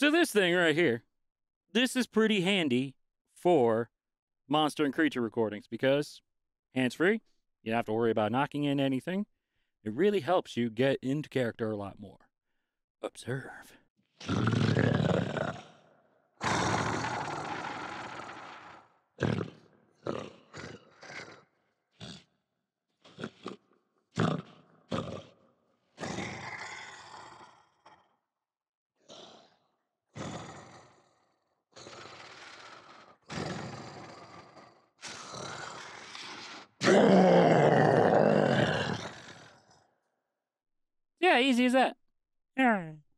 So this thing right here, this is pretty handy for monster and creature recordings because hands-free, you don't have to worry about knocking in anything. It really helps you get into character a lot more. Observe. Yeah, easy as that. Yeah. Hmm.